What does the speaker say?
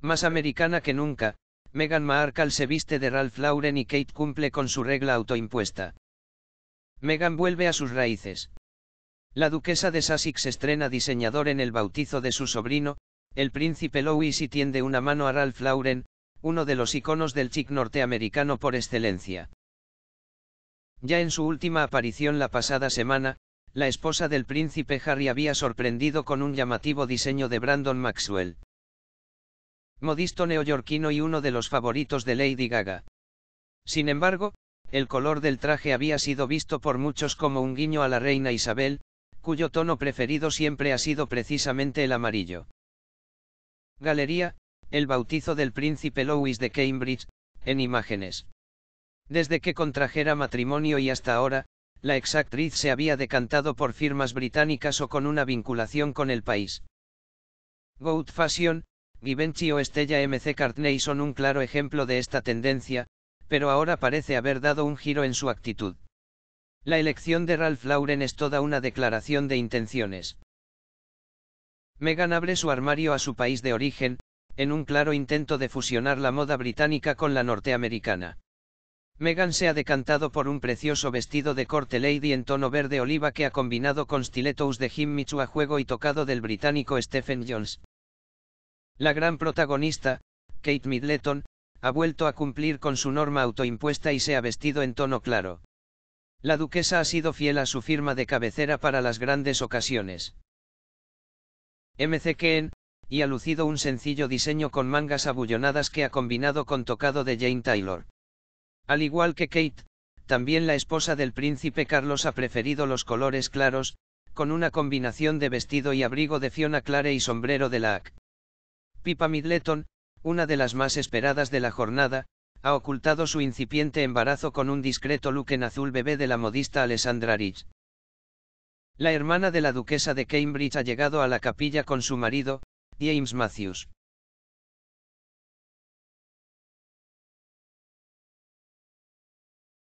Más americana que nunca, Meghan Markle se viste de Ralph Lauren y Kate cumple con su regla autoimpuesta. Meghan vuelve a sus raíces. La duquesa de Sussex estrena diseñador en el bautizo de su sobrino, el príncipe Louis y tiende una mano a Ralph Lauren, uno de los iconos del chic norteamericano por excelencia. Ya en su última aparición la pasada semana, la esposa del príncipe Harry había sorprendido con un llamativo diseño de Brandon Maxwell modisto neoyorquino y uno de los favoritos de Lady Gaga. Sin embargo, el color del traje había sido visto por muchos como un guiño a la reina Isabel, cuyo tono preferido siempre ha sido precisamente el amarillo. Galería, el bautizo del príncipe Louis de Cambridge, en imágenes. Desde que contrajera matrimonio y hasta ahora, la exactriz se había decantado por firmas británicas o con una vinculación con el país. Goat Fashion, Givenchy o Estella MC Cartney son un claro ejemplo de esta tendencia, pero ahora parece haber dado un giro en su actitud. La elección de Ralph Lauren es toda una declaración de intenciones. Meghan abre su armario a su país de origen, en un claro intento de fusionar la moda británica con la norteamericana. Meghan se ha decantado por un precioso vestido de corte lady en tono verde oliva que ha combinado con stilettos de Jim Chu a juego y tocado del británico Stephen Jones. La gran protagonista, Kate Middleton, ha vuelto a cumplir con su norma autoimpuesta y se ha vestido en tono claro. La duquesa ha sido fiel a su firma de cabecera para las grandes ocasiones. MC y ha lucido un sencillo diseño con mangas abullonadas que ha combinado con tocado de Jane Taylor. Al igual que Kate, también la esposa del príncipe Carlos ha preferido los colores claros, con una combinación de vestido y abrigo de Fiona Clare y sombrero de lac. Pipa Midleton, una de las más esperadas de la jornada, ha ocultado su incipiente embarazo con un discreto look en azul bebé de la modista Alessandra Rich. La hermana de la duquesa de Cambridge ha llegado a la capilla con su marido, James Matthews.